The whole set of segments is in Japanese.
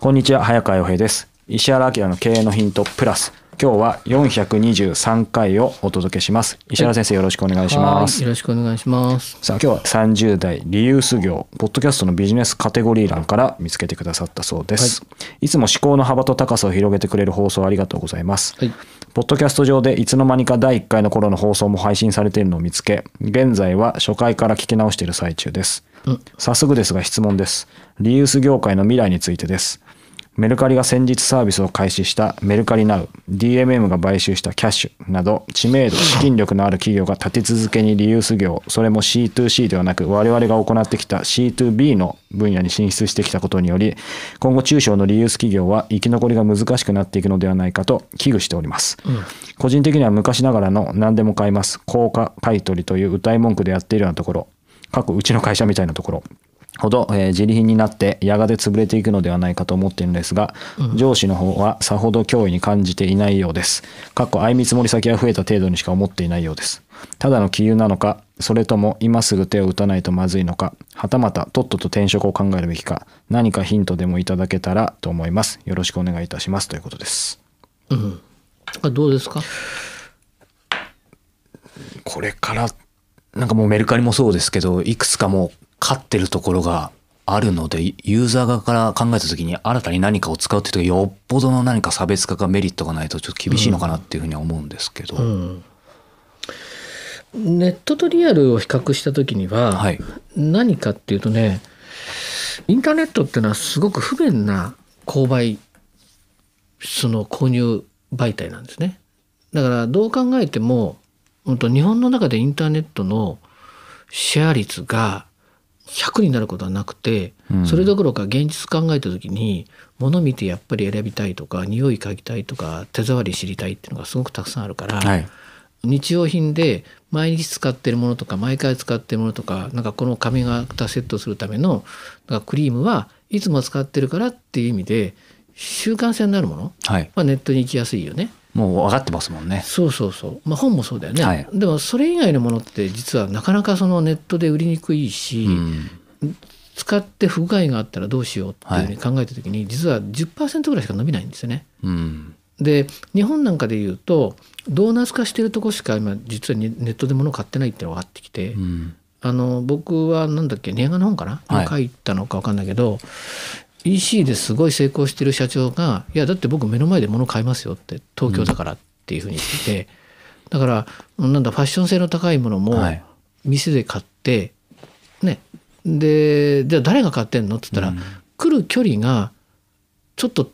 こんにちは、早川洋平です。石原明の経営のヒントプラス。今日は423回をお届けします。石原先生、よろしくお願いします。よろしくお願いします。さあ、今日は30代リユース業、ポッドキャストのビジネスカテゴリー欄から見つけてくださったそうです。はい、いつも思考の幅と高さを広げてくれる放送ありがとうございます。はいポッドキャスト上でいつの間にか第1回の頃の放送も配信されているのを見つけ、現在は初回から聞き直している最中です。うん、早速ですが質問です。リユース業界の未来についてです。メルカリが先日サービスを開始したメルカリナウ、DMM が買収したキャッシュなど、知名度、資金力のある企業が立て続けにリユース業、それも C2C ではなく、我々が行ってきた C2B の分野に進出してきたことにより、今後中小のリユース企業は生き残りが難しくなっていくのではないかと危惧しております。うん、個人的には昔ながらの何でも買います、高価買取という歌い文句でやっているようなところ、過去うちの会社みたいなところ、ほど、えー、自利品になってやがて潰れていくのではないかと思っているのですが、うん、上司の方はさほど脅威に感じていないようです。かっこ相見積もり先は増えた程度にしか思っていないようです。ただの杞憂なのか、それとも今すぐ手を打たないとまずいのか、はたまたとっとと転職を考えるべきか、何かヒントでもいただけたらと思います。よろしくお願いいたしますということです。うん。あどうですかこれからなんかもうメルカリもそうですけどいくつかも勝ってるところがあるので、ユーザー側から考えた時に新たに何かを使うっていうとよっぽどの何か差別化かメリットがないとちょっと厳しいのかなっていうふうには思うんですけど。うんうんネットとリアルを比較した時には、何かっていうとねインターネットっていうのはすごく不便な購買その購入媒体なんですねだからどう考えても本当日本の中でインターネットのシェア率が100になることはなくて、それどころか現実考えた時に物見てやっぱり選びたいとか匂い嗅ぎたいとか手触り知りたいっていうのがすごくたくさんあるから、はい、日用品で毎日使ってるものとか毎回使ってるものとかなんかこの髪型セットするためのなんかクリームはいつも使ってるからっていう意味で習慣性になるもの、はい、まあ、ネットに行きやすいよねもう分かってますもんね。そうそうそう、まあ、本もそうだよね、はい、でもそれ以外のものって実はなかなかそのネットで売りにくいし、うん、使って不具合があったらどうしようっていうふうに考えた時に、はい、実は10%ぐらいしか伸びないんですよね。うん、で日本なんかでいうとドーナツ化してるとこしか今実はネットで物を買ってないっていうのが分かってきて、うんあの僕はなんだっけ年賀の本かな、はい、書いたのか分かんないけど EC ですごい成功してる社長が「いやだって僕目の前で物買いますよ」って東京だからっていうふうに言ってて、うん、だからなんだファッション性の高いものも店で買って、ねでじゃあ誰が買ってんのって言ったら、うん、来る距離がちょっと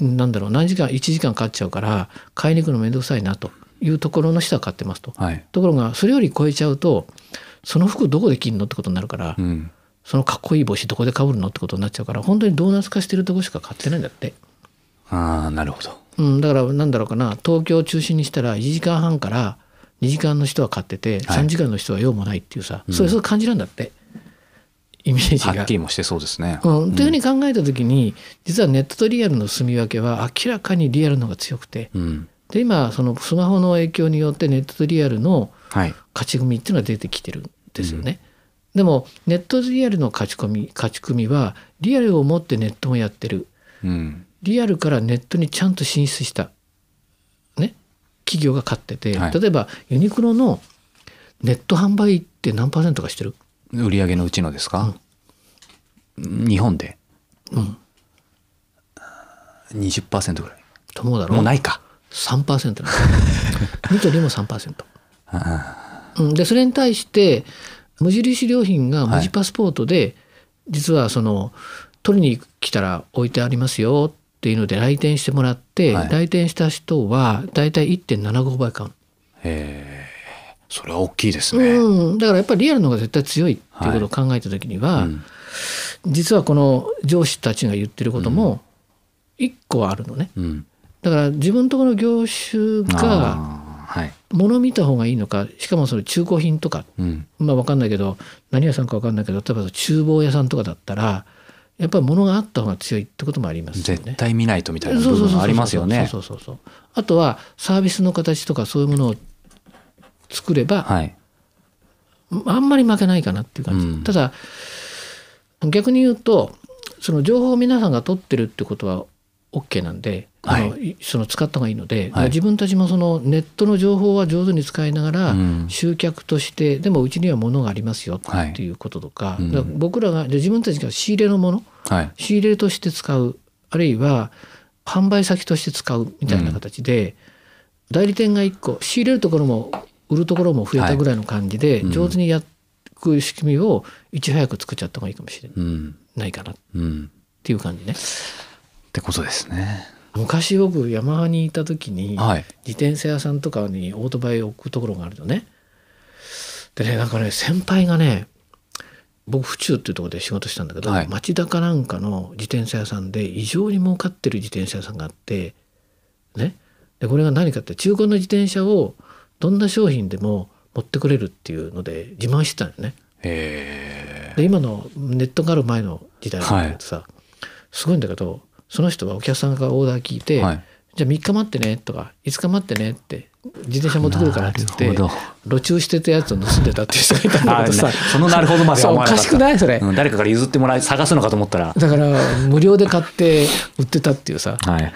なんだろう何時間1時間かかっちゃうから買いに行くの面倒くさいなというところの人は買ってますと、はい、ところがそれより超えちゃうとその服どこで着るのってことになるから、うん、そのかっこいい帽子どこでかぶるのってことになっちゃうから本当にドーナツ化してるとこしか買ってないんだってああなるほど、うん、だからなんだろうかな東京を中心にしたら1時間半から2時間の人は買ってて、はい、3時間の人は用もないっていうさ、うん、そういう感じなんだってイメージがはっきりもしてそうですね、うん、というふうに考えた時に、実はネットとリアルの住み分けは明らかにリアルのが強くて、うん、で今そのスマホの影響によってネットとリアルの勝ち組っていうのが出てきてるんですよね、でもネットリアルの勝ち込み勝ち組はリアルを持ってネットもやってる、うん、リアルからネットにちゃんと進出した、ね、企業が勝ってて、はい、例えばユニクロのネット販売って何パーセントかしてる売上のうちのですか、うん、日本で、うん、20%ぐらいと思うだろうもうないか3%なん ニトリも3%、うん、でそれに対して無印良品が無地パスポートで、実はその取りに来たら置いてありますよっていうので来店してもらって、はい、来店した人は大体1.75倍買う。へえそれは大きいですね、うん、だからやっぱりリアルの方が絶対強いっていうことを考えた時には、はいうん、実はこの上司たちが言ってることも一個はあるのね、うん、だから自分のところの業種がはい、物見た方がいいのかしかもその中古品とか、うん、まあ分かんないけど何屋さんか分かんないけど例えば厨房屋さんとかだったらやっぱり物があった方が強いってこともあります、ね、絶対見ないとみたいな部分ありますよね。あとはサービスの形とかそういうものを作れば、はい、あんまり負けないかなっていう感じ、うん、ただ逆に言うとその情報を皆さんが取ってるってことは OK なんで、はい、その使った方がいいので、はい、自分たちもそのネットの情報は上手に使いながら、うん、集客としてでもうちにはものがありますよっていうこととかはい、ら僕らが自分たちが仕入れのもの、仕入れとして使うあるいは販売先として使うみたいな形で、うん、代理店が1個仕入れるところも売るところも増えたぐらいの感じで、上手にやってく仕組みをいち早く作っちゃった方がいいかもしれないかなっていう感じね。うんってことですね。昔僕山にいた時に、はい、自転車屋さんとかにオートバイを置くところがあるのね。でねなんかね先輩がね僕府中っていうとこで仕事したんだけど、はい、町田かなんかの自転車屋さんで異常に儲かってる自転車屋さんがあってねでこれが何かって中古の自転車をどんな商品でも持ってくれるっていうので自慢してたよね。で今のネットがある前の時代だとさ、はい、すごいんだけどその人はお客さんがオーダー聞いて、はい、じゃあ3日待ってねとか5日待ってねって自転車持ってくるからって言って路中してたやつを盗んでたっていう人がいたんだけどさそのなるほどまでおかしくないそれ、うん、誰かから譲ってもらい探すのかと思ったらだから無料で買って売ってたっていうさ、はい、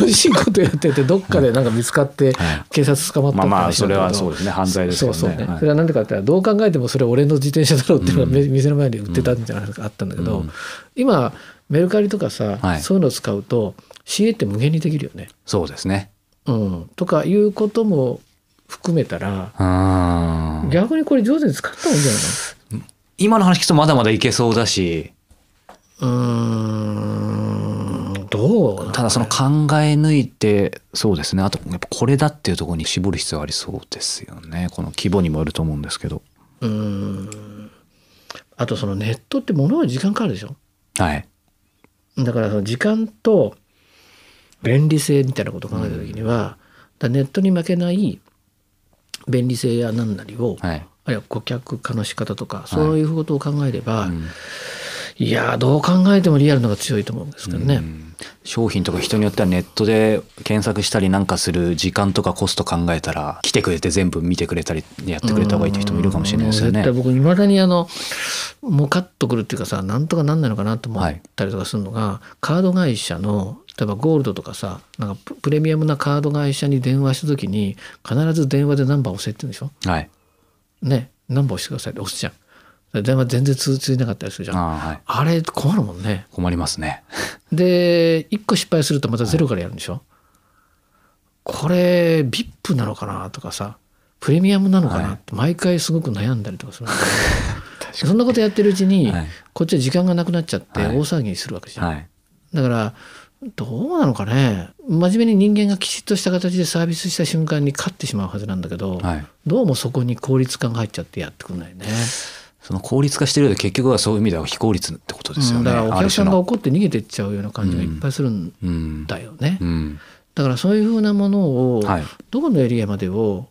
恐ろしいことやっててどっかでなんか見つかって警察捕まったって話だまあ、まあそれはそうですね犯罪ですよねそうそうね、はい、それは何でかってどう考えてもそれ俺の自転車だろうっていうのが店の前で売ってたんじゃなかあったんだけど、うん、今メルカリとかさ、はい、そういうのを使うと CA って無限にできるよね。そうですね、うん、とかいうことも含めたら逆にこれ上手に使った方がいいんじゃないの今の話聞くとまだまだいけそうだしうんどうただその考え抜いてそうですねあとやっぱこれだっていうところに絞る必要ありそうですよねこの規模にもよると思うんですけどうんあとそのネットってものは時間かかるでしょはいだからその時間と便利性みたいなことを考えた時には、うん、ネットに負けない便利性や何なりを、はい、あるいは顧客化の仕方とかそういうことを考えれば、はいうんいやどう考えてもリアルのが強いと思うんですけどね。商品とか人によってはネットで検索したりなんかする時間とかコスト考えたら来てくれて全部見てくれたりやってくれた方がいいって人もいるかもしれないですよね。絶対僕いまだにあのもかっとくるっていうかさなんとかなんないのかなと思ったりとかするのが、はい、カード会社の例えばゴールドとかさなんかプレミアムなカード会社に電話した時に必ず電話でナンバー押せって言うんでしょ、はい、ねナンバー押してくださいって押すじゃん。電話全然通じなかったりするじゃんあはい、あれ困るもんね困りますねで1個失敗するとまたゼロからやるんでしょ、はい、これ VIP なのかなとかさプレミアムなのかなって毎回すごく悩んだりとかするんだけど、は い、そんなことやってるうちに、こっちは時間がなくなっちゃって大騒ぎするわけじゃん、だからどうなのかね真面目に人間がきちっとした形でサービスした瞬間に勝ってしまうはずなんだけど、どうもそこに効率感が入っちゃってやってくんないね。その効率化してるようで結局はそういう意味では非効率ってことですよね。うん、だからお客さんが怒って逃げてっちゃうような感じがいっぱいするんだよね。だからそういうふうなものを、どこのエリアまでを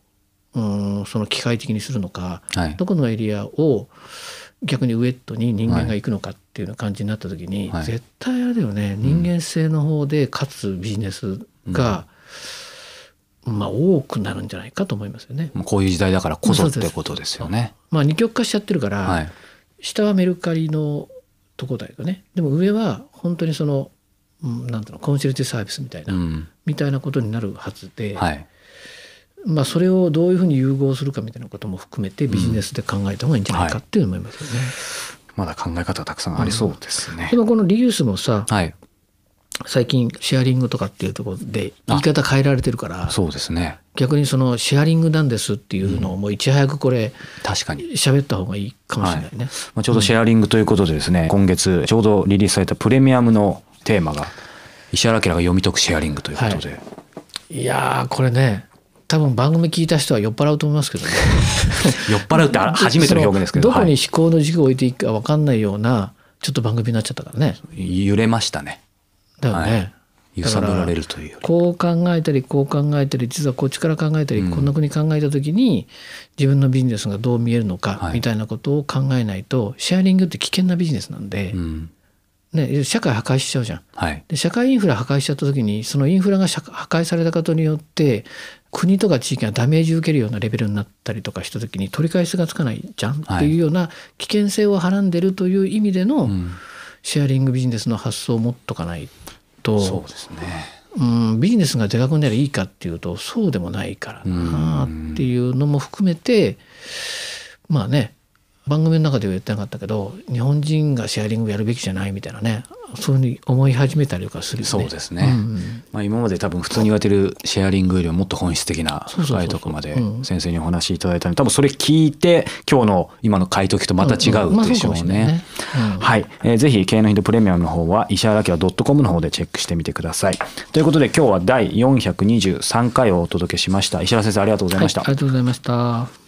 うんその機械的にするのか、はい、どこのエリアを逆にウエットに人間が行くのかっていう感じになった時に、はい、絶対あれだよね、人間性の方で勝つビジネスが、うんまあ、多くなるんじゃないかと思いますよね。こういう時代だからこそってことですよね。まあ、二極化しちゃってるから、はい、下はメルカリのとこだけどねでも上は本当にその、なんていうのコンシェルティサービスみたいな、うん、みたいなことになるはずで、はい、まあ、それをどういうふうに融合するかみたいなことも含めてビジネスで考えた方がいいんじゃないかって思いますよね。うんはいまだ考え方たくさんありそうですね。うん、でもこのリユースもさ、はい、最近シェアリングとかっていうところで言い方変えられてるからそうですね逆にそのシェアリングなんですっていうのをもういち早くこれ確かに喋った方がいいかもしれないね、はい、まあ、ちょうどシェアリングということでですね、うん、今月ちょうどリリースされたプレミアムのテーマが石原明が読み解くシェアリングということで、はい、いやこれね多分番組聞いた人は酔っ払うと思いますけどね 酔っ払うって初めての表現ですけどどこに思考の軸を置いていくか分かんないようなちょっと番組になっちゃったからね揺れましたねだよね。はい揺さぶられるというこう考えたりこう考えたり実はこっちから考えたり、こんな国考えた時に自分のビジネスがどう見えるのかみたいなことを考えないと、シェアリングって危険なビジネスなんで、うん、ね、社会破壊しちゃうじゃん、はい、で社会インフラ破壊しちゃった時にそのインフラが破壊されたことによって国とか地域がダメージ受けるようなレベルになったりとかした時に取り返しがつかないじゃん、い、っていうような危険性をはらんでるという意味での、うんシェアリングビジネスの発想を持っとかないとそうですね、うん、ビジネスがでかくなりゃいいかっていうとそうでもないからなっていうのも含めてまあね番組の中では言ってなかったけど日本人がシェアリングやるべきじゃないみたいなねそういうふうに思い始めたりとかする、ね、そうですね、うんうん、まあ、今まで多分普通に言われてるシェアリングよりももっと本質的な深いとこまで先生にお話しいただいたので多分それ聞いて今日の今の回答期とまた違うでしょうね。はい、えー、ぜひ経営のヒントプレミアムの方は石原明トコムの方でチェックしてみてください。ということで今日は第423回をお届けしました石原先生ありがとうございました。はい、ありがとうございました。